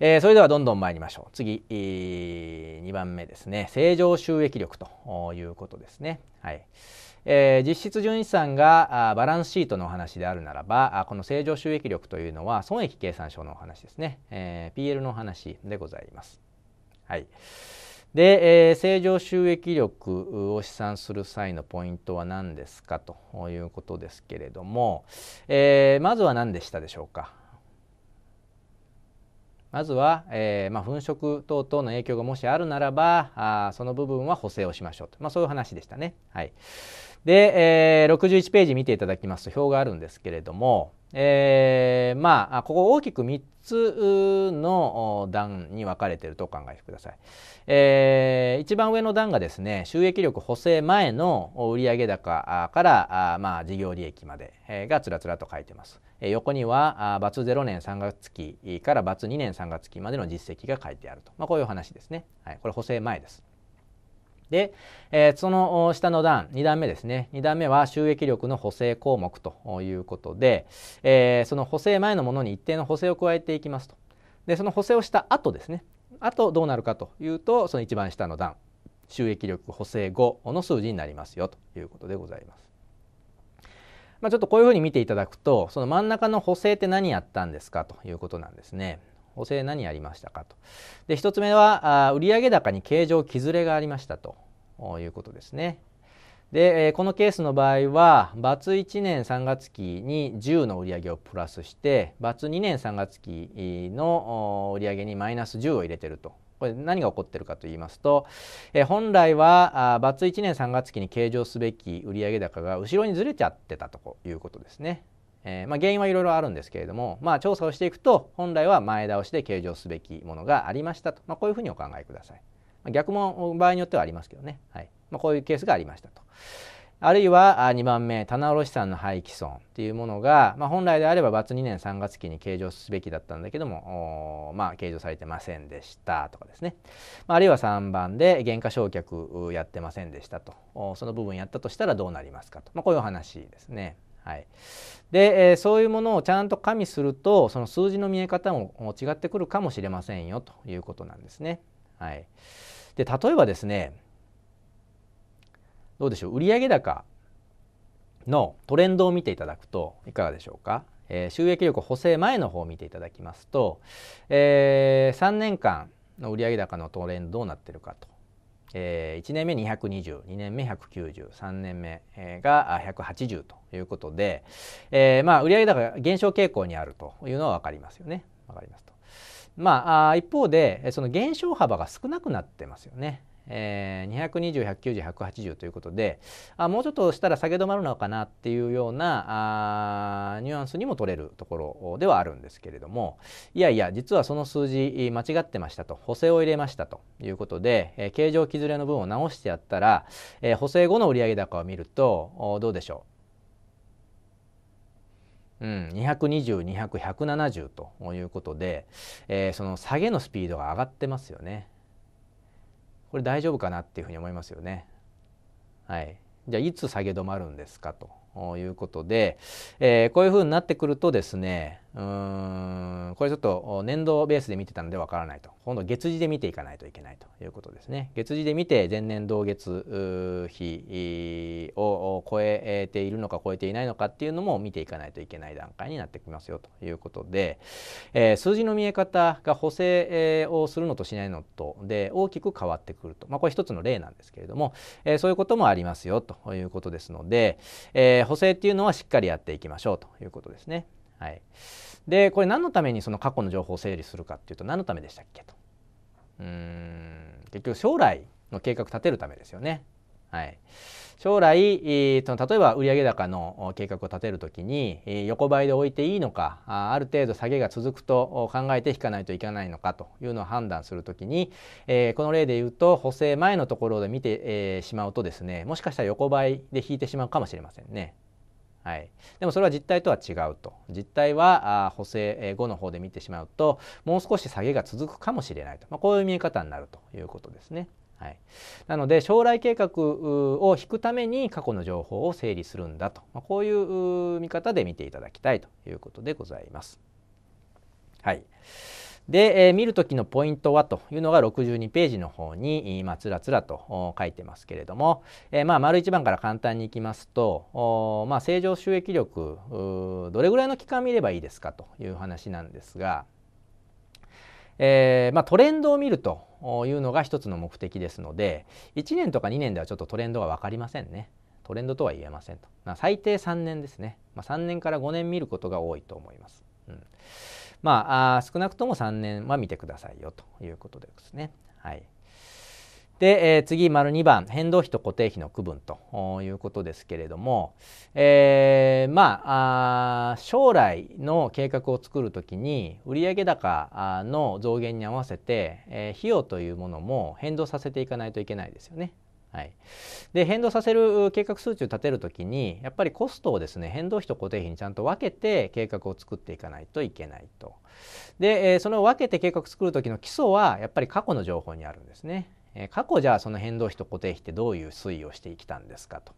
えー、それではどんどん参りましょう次、2番目ですね正常収益力ということですね。はいえー、実質純資産があバランスシートのお話であるならばあこの正常収益力というのは損益計算書のお話ですね、えー、PL のお話でございます。はいで、えー、正常収益力を試算する際のポイントは何ですかということですけれども、えー、まずは何でしたでしょうか。まずは、えー、まあ、粉飾等々の影響がもしあるならばあその部分は補正をしましょうと、まあ、そういう話でしたね。はいで、えー、61ページ見ていただきますと表があるんですけれども、えー、まあここ大きく3つの段に分かれているとお考えください、えー、一番上の段がですね収益力補正前の売上高からまあ事業利益まで、えがつらつらと書いてます、え横にはバツ0年3月期からバツ2年3月期までの実績が書いてあると、まあ、こういう話ですね、はい、これ補正前ですで、えー、その下の段、2段目ですね。2段目は収益力の補正項目ということで、えー、その補正前のものに一定の補正を加えていきますと。で、その補正をした後ですね。あとどうなるかというと、その一番下の段、収益力補正後の数字になりますよということでございます。まあ、ちょっとこういうふうに見ていただくと、その真ん中の補正って何やったんですかということなんですね。補正何やりましたかと。で1つ目は売上高に経常きずれがありましたということですね。でこのケースの場合はバ1年3月期に10の売上をプラスしてバ2年3月期の売上にマイナス10を入れてるとこれ何が起こってるかと言いますと、え本来はバ1年3月期に計上すべき売上高が後ろにずれちゃってたということですね。えー、まあ、原因はいろいろあるんですけれども、まあ、調査をしていくと本来は前倒しで計上すべきものがありましたと、まあ、こういうふうにお考えください。ま逆も場合によってはありますけどね、はいまこういうケースがありましたと。あるいは2番目棚卸さんの廃棄損っていうものが、ま本来であれば罰2年3月期に計上すべきだったんだけども、ま計上されてませんでしたとかですね、まあ、るいは3番で減価償却やってませんでしたとその部分やったとしたらどうなりますかと、まこういうお話ですね。はい、で、えー、そういうものをちゃんと加味するとその数字の見え方も違ってくるかもしれませんよということなんですね。はい、で例えばですねどうでしょう売上高のトレンドを見ていただくといかがでしょうか、えー、収益力補正前の方を見ていただきますと、えー、3年間の売上高のトレンドどうなってるかとえー、1年目220、2年目190、3年目が180ということで、えー、まあ売上高が減少傾向にあるというのは分かりますよね。分かりますと。まあ、一方でその減少幅が少なくなってますよね。えー、220、190、180ということであもうちょっとしたら下げ止まるのかなっていうようなあニュアンスにも取れるところではあるんですけれどもいやいや実はその数字間違ってましたと補正を入れましたということで、えー、形状ずれの分を直してやったら、えー、補正後の売上高を見るとどうでしょううん、220、200、170ということで、えー、その下げのスピードが上がってますよね。これ大丈夫かなっていうふうに思いますよね。はい、じゃあいつ下げ止まるんですかということで、えー、こういうふうになってくるとですねうーんこれちょっと年度ベースで見てたのでわからないと今度月次で見ていかないといけないということですね月次で見て前年同月比を超えているのか超えていないのかっていうのも見ていかないといけない段階になってきますよということで、えー、数字の見え方が補正をするのとしないのとで大きく変わってくるとまあこれ一つの例なんですけれども、えー、そういうこともありますよということですので、えー補正っていうのはしっかりやっていきましょうということですね。はい、でこれ何のためにその過去の情報を整理するかっていうと何のためでしたっけと。うん結局将来の計画立てるためですよね。はい、将来、えー、と例えば売上高の計画を立てるときに、えー、横ばいで置いていいのかあある程度下げが続くと考えて引かないといけないのかというのを判断するときに、えー、この例で言うと補正前のところで見て、えー、しまうとですねもしかしたら横ばいで引いてしまうかもしれませんね。はい、でもそれは実態とは違うと実態はあ補正後の方で見てしまうともう少し下げが続くかもしれないと、まあ、こういう見え方になるということですね。はい、なので将来計画を引くために過去の情報を整理するんだと、まあ、こういう見方で見ていただきたいということでございます。はい、で、えー、見る時のポイントはというのが62ページの方に今つらつらと書いてますけれども、えー、まあ丸1番から簡単にいきますとまあ、正常収益力どれぐらいの期間見ればいいですかという話なんですが、えー、まあ、トレンドを見るというのが一つの目的ですので1年とか2年ではちょっとトレンドが分かりませんね。トレンドとは言えませんと。最低3年ですね。まあ、3年から5年見ることが多いと思います。うん、まあ少なくとも3年は見てくださいよということですね。はい。で、えー、次、丸2番、変動費と固定費の区分ということですけれども、えー、まああ、将来の計画を作るときに、売上高の増減に合わせて、えー、費用というものも変動させていかないといけないですよね。はい、で変動させる計画数値を立てる時にやっぱりコストをですね変動費と固定費にちゃんと分けて計画を作っていかないといけないと。でその分けて計画作る時の基礎はやっぱり過去の情報にあるんですね。え過去じゃあその変動費と固定費ってどういう推移をしてきたんですかと。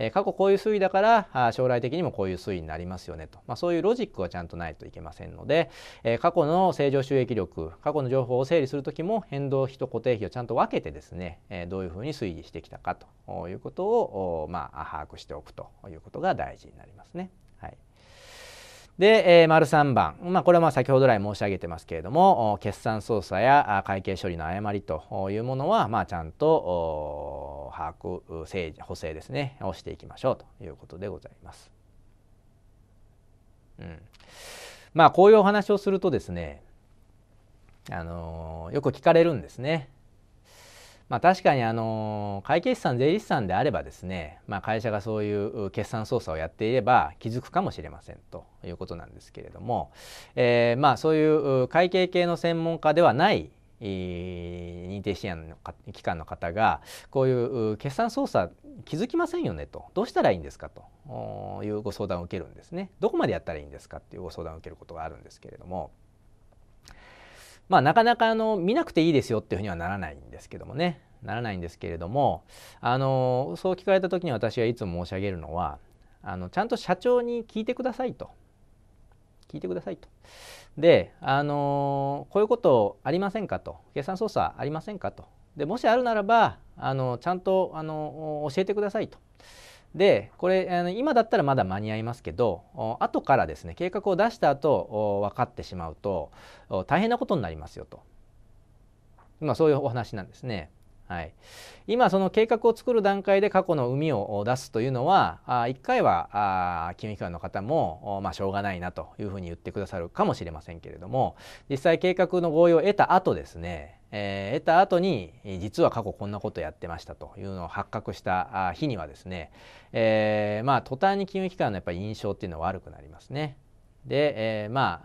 え過去こういう推移だから将来的にもこういう推移になりますよねと、まあ、そういうロジックはちゃんとないといけませんので、え過去の正常収益力過去の情報を整理する時も変動費と固定費をちゃんと分けてですね、えどういうふうに推移してきたかということを、まあ、把握しておくということが大事になりますね。で、えー、丸3番、まあ、これはまあ先ほど来申し上げてますけれども決算操作や会計処理の誤りというものは、まあ、ちゃんと把握補正ですねをしていきましょうということでございます。うん、まあこういうお話をするとですね、あのー、よく聞かれるんですね。まあ、確かにあの会計士さん税理士さんであればですね、まあ、会社がそういう決算操作をやっていれば気づくかもしれませんということなんですけれども、えー、まあそういう会計系の専門家ではない認定支援の機関の方がこういう決算操作気づきませんよねとどうしたらいいんですかというご相談を受けるんですねどこまでやったらいいんですかっていうご相談を受けることがあるんですけれども。まあ、なかなかあの見なくていいですよっていうふうにはならないんですけどもねならないんですけれどもあのそう聞かれた時に私はいつも申し上げるのはあのちゃんと社長に聞いてくださいと聞いてくださいと。であのこういうことありませんかと決算操作ありませんかとでもしあるならばあのちゃんとあの教えてくださいとでこれあの今だったらまだ間に合いますけど後からですね計画を出した後分かってしまうと大変なことになりますよと、まあ、そういうお話なんですね。はい、今その計画を作る段階で過去の海を出すというのは一回は金融機関の方も、まあ、しょうがないなというふうに言ってくださるかもしれませんけれども実際計画の合意を得た後ですねえー、得た後に実は過去こんなことやってましたというのを発覚した日にはですね、えー、まあ途端に金融機関のやっぱり印象っていうのは悪くなりますね。で、えー、ま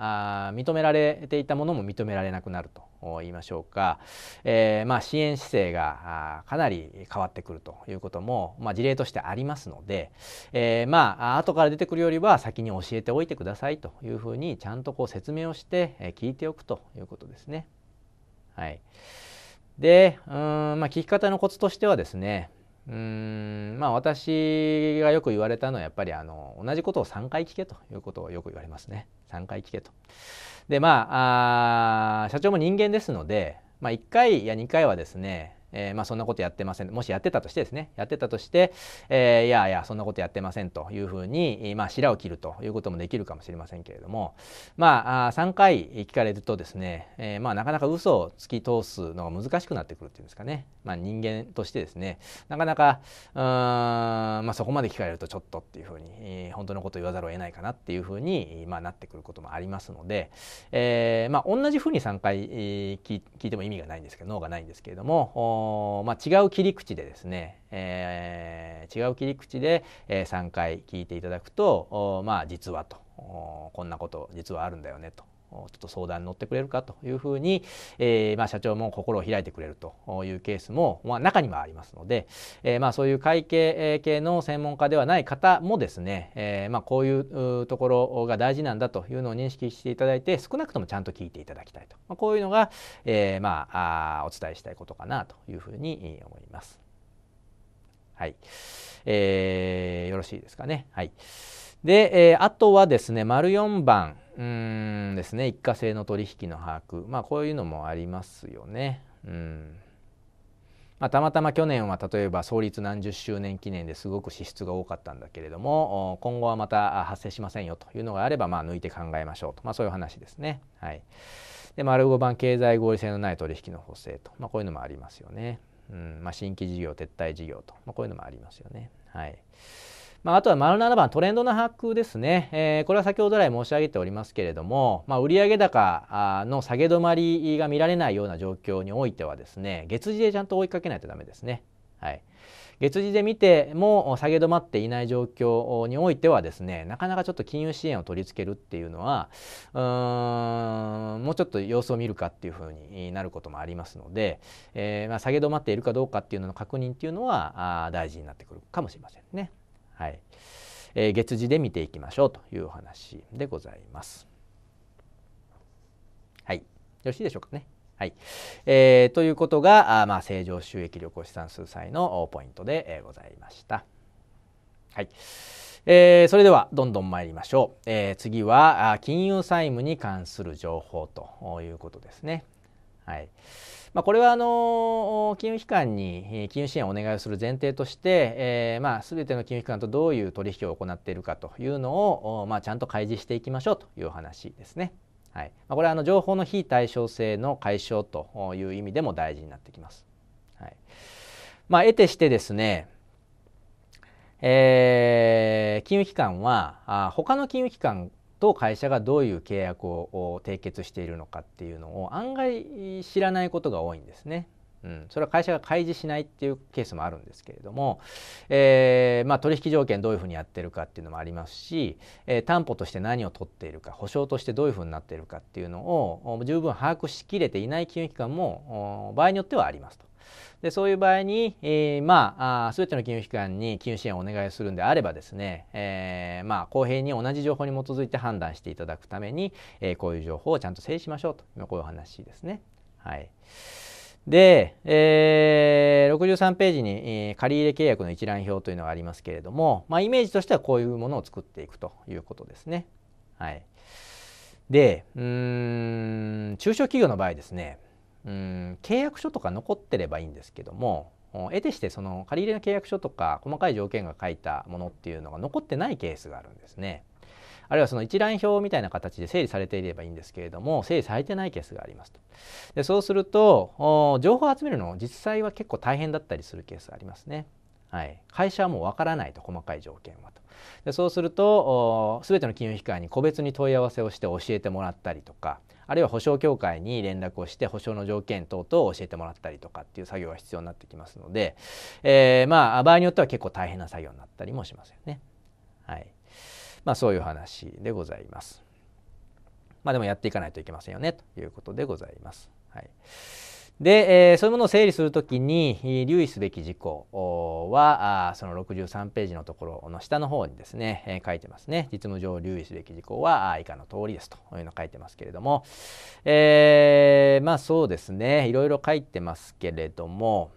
あ認められていたものも認められなくなると言いましょうか、えー、まあ支援姿勢がかなり変わってくるということも、まあ、事例としてありますので、えー、まあ後から出てくるよりは先に教えておいてくださいというふうにちゃんとこう説明をして聞いておくということですね。はい。で、うん、まあ、聞き方のコツとしてはですね、うん、まあ、私がよく言われたのはやっぱりあの同じことを3回聞けということをよく言われますね。3回聞けと。で、まあ、あ社長も人間ですので、まあ、1回や2回はですね、えー、まあ、そんなことやってませんもしやってたとしてですねやってたとして、えー、いやいやそんなことやってませんというふうに、まあ、白を切るということもできるかもしれませんけれどもまあ3回聞かれるとですね、えー、まあ、なかなか嘘を突き通すのが難しくなってくるっていうんですかね、まあ、人間としてですねなかなかうん、まあ、そこまで聞かれるとちょっとっていうふうに、えー、本当のことを言わざるを得ないかなっていうふうに、まあ、なってくることもありますので、えーまあ、同じふうに3回、えー、聞いても意味がないんですけど脳がないんですけれどものまあ、違う切り口でですね、えー、違う切り口で、えー、3回聞いていただくと、まあ、実はとこんなこと実はあるんだよねとちょっと相談に乗ってくれるかというふうに、えー、まあ、社長も心を開いてくれるというケースも、まあ、中にはありますので、えー、まあ、そういう会計系の専門家ではない方もですね、えー、まこういうところが大事なんだというのを認識していただいて少なくともちゃんと聞いていただきたいと、まこういうのが、えまあ、お伝えしたいことかなというふうに思います。はい、えー、よろしいですかね。はいで、えー、あとはですね、丸4番、うんですね一過性の取引の把握まあこういうのもありますよね。うんまあ、たまたま去年は例えば創立何十周年記念ですごく支出が多かったんだけれども今後はまた発生しませんよというのがあればまあ抜いて考えましょうと、まあ、そういう話ですね。はい、で丸5番経済合理性のない取引の補正と、まあ、こういうのもありますよね。うんまあ、新規事業撤退事業と、まあ、こういうのもありますよね。はいまあ、あとは丸7番トレンドの把握ですね、えー、これは先ほど来申し上げておりますけれども、まあ、売上高の下げ止まりが見られないような状況においてはですね月次でちゃんと追いかけないとダメですね。はい、月次で見ても下げ止まっていない状況においてはですねなかなかちょっと金融支援を取り付けるっていうのはうーんもうちょっと様子を見るかっていうふうになることもありますので、えー、まあ、下げ止まっているかどうかっていうのの確認っていうのはあ大事になってくるかもしれませんね。はい、えー、月次で見ていきましょうというお話でございます。はい、よろしいでしょうかね。はい、えー、ということがあ、まあ、正常収益旅行資産数る際のポイントで、えございました。はいえー、それではどんどん参りましょう、えー、次は金融債務に関する情報ということですね。はいまあ、これはあの金融機関に金融支援をお願いする前提として、えー、まあ、全ての金融機関とどういう取引を行っているかというのを、まあ、ちゃんと開示していきましょうというお話ですね。はいまあ、これはあの情報の非対称性の解消という意味でも大事になってきます。はいまあ、得てしてですね、えー、金融機関はあ他の金融機関と会社がどういう契約を締結しているのかっていうのを案外知らないことが多いんですね。うん、それは会社が開示しないっていうケースもあるんですけれども、えー、まあ、取引条件どういうふうにやってるかっていうのもありますし、えー、担保として何を取っているか保証としてどういうふうになっているかっていうのを十分把握しきれていない金融機関も場合によってはありますと。でそういう場合に、えー、まあ全ての金融機関に金融支援をお願いするんであればですね、えー、まあ、公平に同じ情報に基づいて判断していただくために、えこういう情報をちゃんと整理しましょうと今こういう話ですね。はい、で、えー、63ページに、えー、借入契約の一覧表というのがありますけれども、まあ、イメージとしてはこういうものを作っていくということですね。はい、でうん中小企業の場合ですねうん契約書とか残ってればいいんですけども得てしてその借入の契約書とか細かい条件が書いたものっていうのが残ってないケースがあるんですね。あるいはその一覧表みたいな形で整理されていればいいんですけれども整理されてないケースがありますと。でそうすると情報を集めるの実際は結構大変だったりするケースがありますね。はい、会社はもうわからないと細かい条件はとでそうすると全ての金融機関に個別に問い合わせをして教えてもらったりとかあるいは保証協会に連絡をして保証の条件等々を教えてもらったりとかっていう作業が必要になってきますので、えー、まあ場合によっては結構大変な作業になったりもしますよね。はいまあ、そういう話でございます。まあ、でもやっていかないといけませんよねということでございます。はいで、えー、そういうものを整理するときに留意すべき事項はその63ページのところの下の方にですね、えー、書いてますね実務上留意すべき事項は以下の通りですというのを書いてますけれども、えー、まあそうですねいろいろ書いてますけれども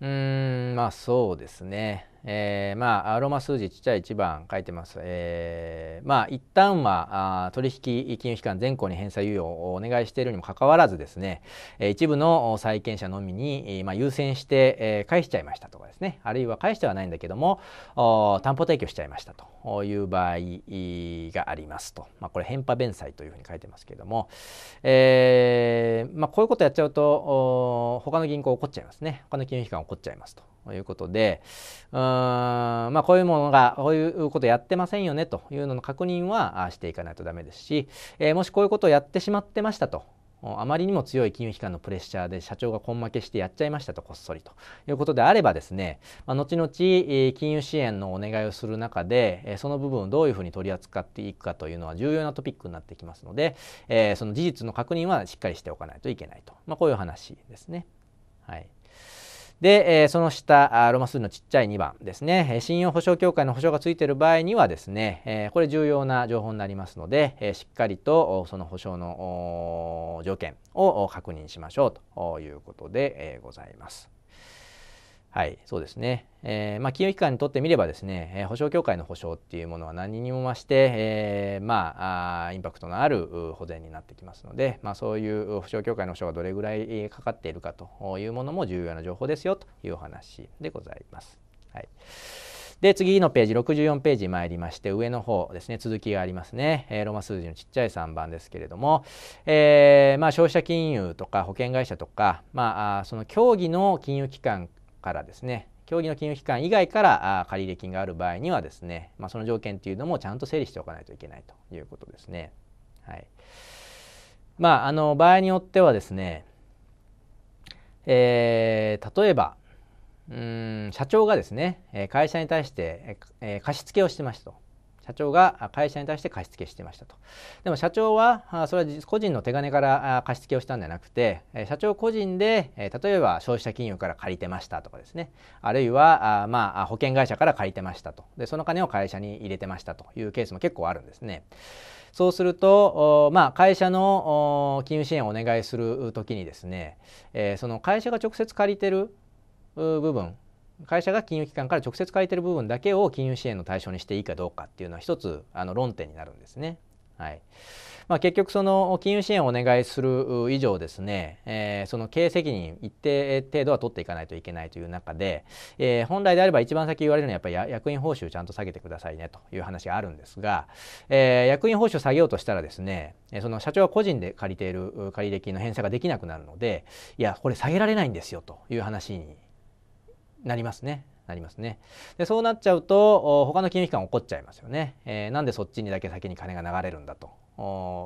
うんまあそうですねえー、まあローマ数字ちっちゃい1番書いてます、えー、まあ一旦はあ取引金融機関全行に返済猶予をお願いしているにもかかわらずですね、えー、一部の債権者のみに、まあ、優先して、えー、返しちゃいましたとかですねあるいは返してはないんだけども担保提供しちゃいましたという場合がありますと、まあ、これ返破弁済というふうに書いてますけれども、えーまあ、こういうことやっちゃうと他の銀行怒っちゃいますね他の金融機関怒っちゃいますと。いうことでうーん、まあ、こういうものがこういうことやってませんよねというのの確認はしていかないとダメですし、えー、もしこういうことをやってしまってましたとあまりにも強い金融機関のプレッシャーで社長が根負けしてやっちゃいましたとこっそりということであればですね、まあ、後々金融支援のお願いをする中でその部分をどういうふうに取り扱っていくかというのは重要なトピックになってきますので、えー、その事実の確認はしっかりしておかないといけないと、まあ、こういう話ですね。はいで、えその下ロマ数のちっちゃい2番ですね信用保証協会の保証がついている場合にはですね、えこれ重要な情報になりますので、えしっかりとその保証の条件を確認しましょうということでございます。はい、そうですね。えー、まあ、金融機関にとってみればですね、えー、保証協会の保証っていうものは何にも増して、えー、まあインパクトのある保全になってきますので、まあ、そういう保証協会の保証がどれぐらいかかっているかというものも重要な情報ですよというお話でございます。はい。で次のページ64ページ参りまして上の方ですね続きがありますね、えー、ローマ数字のちっちゃい3番ですけれども、えーまあ、消費者金融とか保険会社とか、まあ、その協議の金融機関からですね競技の金融機関以外から借入金がある場合にはですね、まあ、その条件っていうのもちゃんと整理しておかないといけないということですね。はい、まああの場合によってはですね、えー、例えばうん社長がですね会社に対して貸付をしてますと。社長が会社に対して貸付してましたとでも社長はそれは個人の手金から貸付をしたんじゃなくて社長個人で例えば消費者金融から借りてましたとかですねあるいはまあ保険会社から借りてましたとでその金を会社に入れてましたというケースも結構あるんですね。そうすると、まあ、会社の金融支援をお願いする時にですね、えー、その会社が直接借りてる部分会社が金融機関から直接借りてる部分だけを金融支援の対象にしていいかどうかっていうのは一つあの論点になるんですね。はいまあ、結局その金融支援をお願いする以上ですね、えー、その経営責任一定程度は取っていかないといけないという中で、えー、本来であれば一番先言われるのはやっぱり役員報酬ちゃんと下げてくださいねという話があるんですが、えー、役員報酬下げようとしたらですねその社長は個人で借りている借入金の返済ができなくなるのでいやこれ下げられないんですよという話になりますね。なりますね。でそうなっちゃうと他の金融機関怒っちゃいますよね。えー、なんでそっちにだけ先に金が流れるんだと。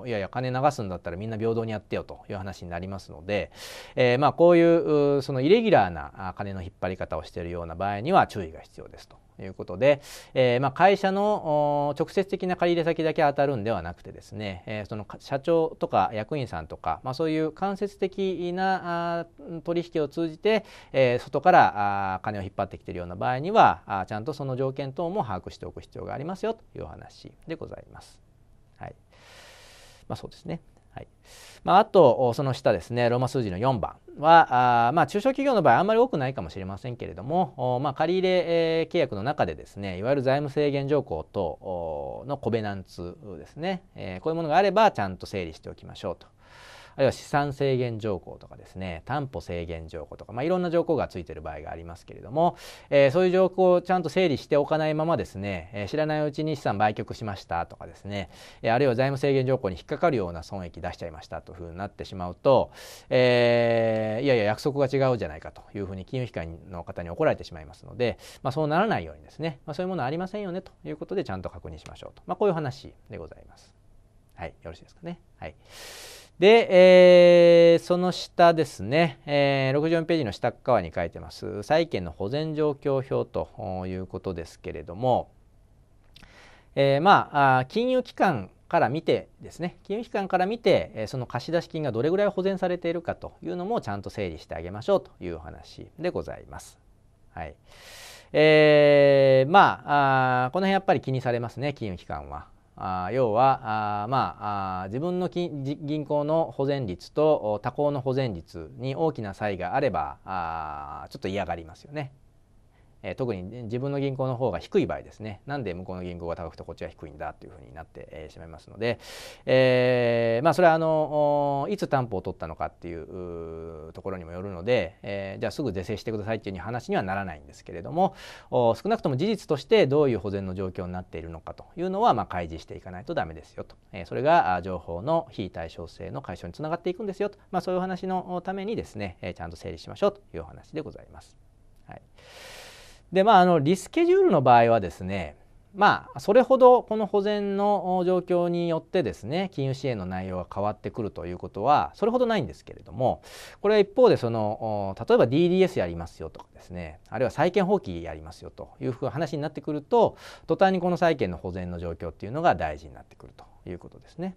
いやいや金流すんだったらみんな平等にやってよという話になりますので、えー、まあこういうそのイレギュラーな金の引っ張り方をしているような場合には注意が必要ですということで、えー、まあ、会社の直接的な借入先だけ当たるんではなくてですね、えー、その社長とか役員さんとか、まあ、そういう間接的な取引を通じて、えー、外からあ金を引っ張ってきているような場合にはあちゃんとその条件等も把握しておく必要がありますよというお話でございます。はいまあ、そうですね、はいまあ、あとその下ですねローマ数字の4番はあ、まあ、中小企業の場合あんまり多くないかもしれませんけれども、まあ、借入れ契約の中でですねいわゆる財務制限条項等のコベナンツですね、えー、こういうものがあればちゃんと整理しておきましょうと。あるいは資産制限条項とかですね担保制限条項とか、まあ、いろんな条項がついてる場合がありますけれども、えー、そういう条項をちゃんと整理しておかないままですね、えー、知らないうちに資産売却しましたとかですね、えあるいは財務制限条項に引っかかるような損益出しちゃいましたというふうになってしまうと、えいやいや約束が違うじゃないかというふうに金融機関の方に怒られてしまいますので、まあ、そうならないようにですね、まあ、そういうものありませんよねということでちゃんと確認しましょうと、まあ、こういう話でございます。はい、よろしいですかね。はい。で、えー、その下ですね、えー、64ページの下側に書いてます債権の保全状況表ということですけれども、えー、まあ金融機関から見てですね金融機関から見てその貸出金がどれぐらい保全されているかというのもちゃんと整理してあげましょうというお話でございます。はいえー、まあこの辺やっぱり気にされますね金融機関は。あ要はあ、まあ、あ自分の銀行の保全率と他行の保全率に大きな差異があればあちょっと嫌がりますよね。え特に自分の銀行の方が低い場合ですねなんで向こうの銀行が高くてこっちが低いんだというふうになって、えしまいますので、えー、まあ、それはあのいつ担保を取ったのかっていうところにもよるので、えー、じゃあすぐ是正してくださいっていう話にはならないんですけれども少なくとも事実としてどういう保全の状況になっているのかというのは、まあ、開示していかないとダメですよと、えー、それが情報の非対称性の解消につながっていくんですよと、まあ、そういう話のためにですね、えちゃんと整理しましょうというお話でございます。はいでまああのリスケジュールの場合はですねまあそれほどこの保全の状況によってですね金融支援の内容が変わってくるということはそれほどないんですけれどもこれは一方でその例えば DDS やりますよとかですねあるいは債権放棄やりますよという話になってくると途端にこの債権の保全の状況っていうのが大事になってくるということですね。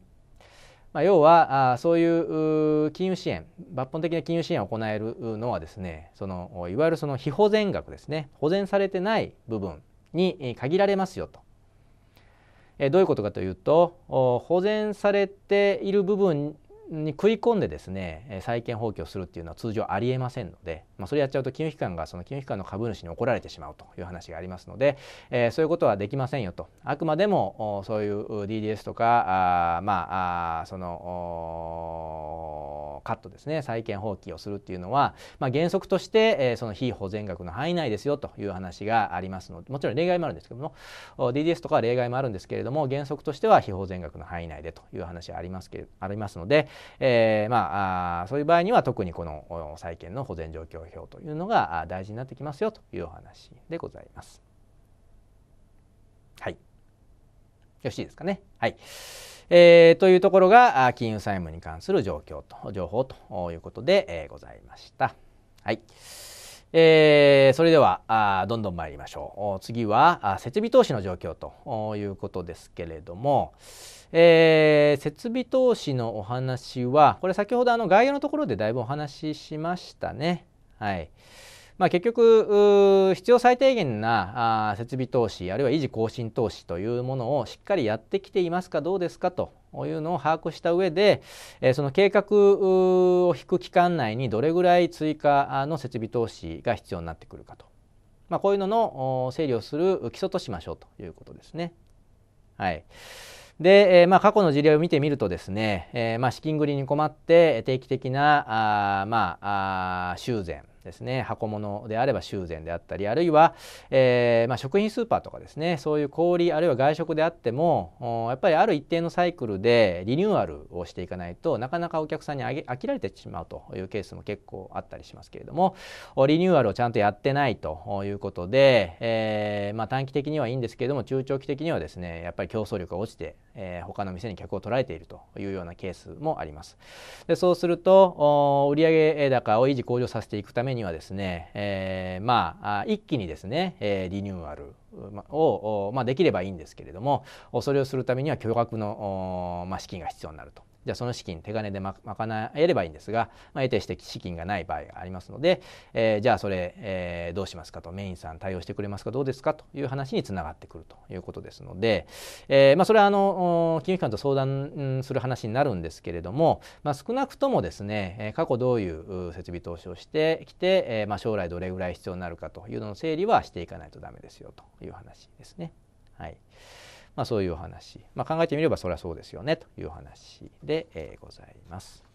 まあ、要はあそういう金融支援抜本的な金融支援を行えるのはですねそのいわゆるその非保全額ですね保全されてない部分に限られますよと。えどういうことかというと保全されている部分に食い込んでですね債権放棄をするっていうのは通常ありえませんので、まあ、それやっちゃうと金融機関がその金融機関の株主に怒られてしまうという話がありますので、えー、そういうことはできませんよとあくまでもそういう DDS とかあまあそのカットですね債権放棄をするっていうのは、まあ、原則として、えその非保全額の範囲内ですよという話がありますのでもちろん例外もあるんですけども DDS とかは例外もあるんですけれども原則としては非保全額の範囲内でという話がありますけありますので、えー、まあそういう場合には特にこの債権の保全状況表というのが大事になってきますよというお話でございます。はい。よろしいですかね。はい。えー、というところが金融債務に関する状況と情報ということで、えー、ございました。はい。えー、それではあどんどん参りましょう次は設備投資の状況ということですけれども、えー、設備投資のお話はこれ先ほどあの概要のところでだいぶお話ししましたね。はいまあ、結局必要最低限な設備投資あるいは維持更新投資というものをしっかりやってきていますかどうですかというのを把握した上で、えその計画を引く期間内にどれぐらい追加の設備投資が必要になってくるかと、まあ、こういうのの整理をする基礎としましょうということですね。はいで、えー、まあ、過去の事例を見てみるとですね、えー、まあ、資金繰りに困って定期的なあ、まあ、あ修繕ですね箱物であれば修繕であったりあるいは、えー、まあ、食品スーパーとかですねそういう小売あるいは外食であってもやっぱりある一定のサイクルでリニューアルをしていかないとなかなかお客さんに飽きられてしまうというケースも結構あったりしますけれどもリニューアルをちゃんとやってないということで、えー、まあ、短期的にはいいんですけれども中長期的にはですねやっぱり競争力が落ちてえー、他の店に客を取られているというようなケースもあります。でそうすると売上高を維持向上させていくためにはですね、えー、まあ一気にですね、えー、リニューアルを、まあ、できればいいんですけれどもそれをするためには巨額の、まあ、資金が必要になると。じゃあその資金手金で賄えればいいんですが、まあ、得てして資金がない場合がありますので、えー、じゃあそれ、えー、どうしますかとメインさん対応してくれますかどうですかという話につながってくるということですので、えーまあ、それはあの金融機関と相談する話になるんですけれども、まあ、少なくともですね過去どういう設備投資をしてきて、えーまあ、将来どれぐらい必要になるかというのの整理はしていかないとダメですよという話ですね。はいまあ、そういう話、まあ、考えてみればそれはそうですよねという話で、えございます。